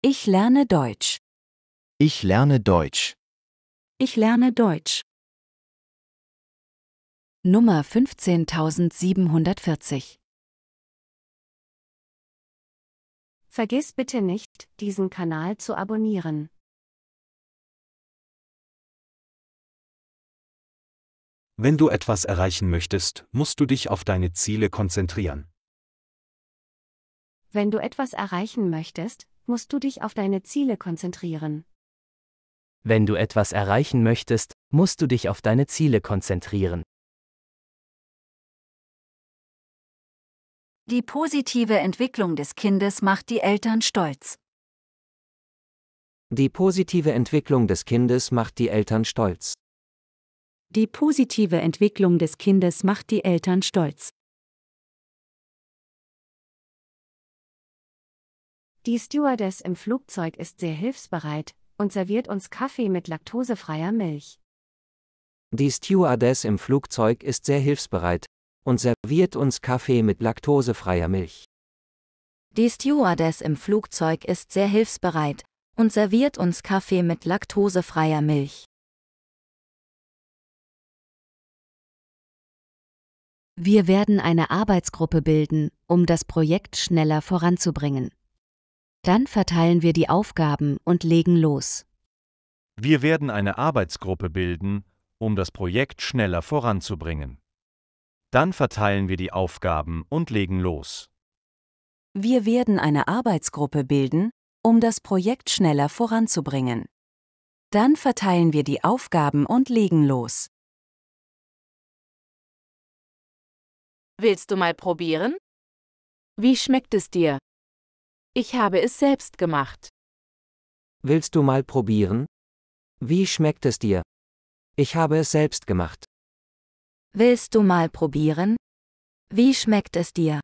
Ich lerne Deutsch. Ich lerne Deutsch. Ich lerne Deutsch. Nummer 15740 Vergiss bitte nicht, diesen Kanal zu abonnieren. Wenn du etwas erreichen möchtest, musst du dich auf deine Ziele konzentrieren. Wenn du etwas erreichen möchtest, musst du dich auf deine Ziele konzentrieren. Wenn du etwas erreichen möchtest, musst du dich auf deine Ziele konzentrieren. Die positive Entwicklung des Kindes macht die Eltern stolz. Die positive Entwicklung des Kindes macht die Eltern stolz. Die positive Entwicklung des Kindes macht die Eltern stolz. Die Stewardess im Flugzeug ist sehr hilfsbereit und serviert uns Kaffee mit laktosefreier Milch. Die Stewardess im Flugzeug ist sehr hilfsbereit und serviert uns Kaffee mit laktosefreier Milch. Die Stewardess im Flugzeug ist sehr hilfsbereit und serviert uns Kaffee mit laktosefreier Milch. Wir werden eine Arbeitsgruppe bilden, um das Projekt schneller voranzubringen. Dann verteilen wir die Aufgaben und legen los. Wir werden eine Arbeitsgruppe bilden, um das Projekt schneller voranzubringen. Dann verteilen wir die Aufgaben und legen los. Wir werden eine Arbeitsgruppe bilden, um das Projekt schneller voranzubringen. Dann verteilen wir die Aufgaben und legen los. Willst du mal probieren? Wie schmeckt es dir? Ich habe es selbst gemacht. Willst du mal probieren? Wie schmeckt es dir? Ich habe es selbst gemacht. Willst du mal probieren? Wie schmeckt es dir?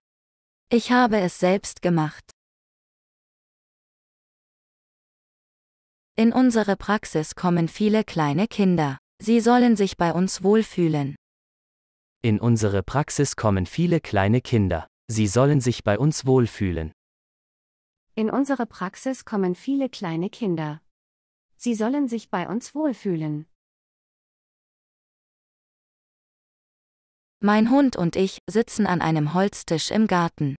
Ich habe es selbst gemacht. In unsere Praxis kommen viele kleine Kinder. Sie sollen sich bei uns wohlfühlen. In unsere Praxis kommen viele kleine Kinder. Sie sollen sich bei uns wohlfühlen. In unsere Praxis kommen viele kleine Kinder. Sie sollen sich bei uns wohlfühlen. Mein Hund und ich sitzen an einem Holztisch im Garten.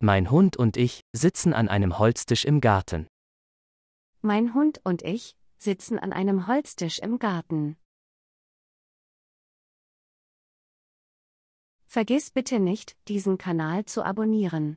Mein Hund und ich sitzen an einem Holztisch im Garten. Mein Hund und ich sitzen an einem Holztisch im Garten. Vergiss bitte nicht, diesen Kanal zu abonnieren.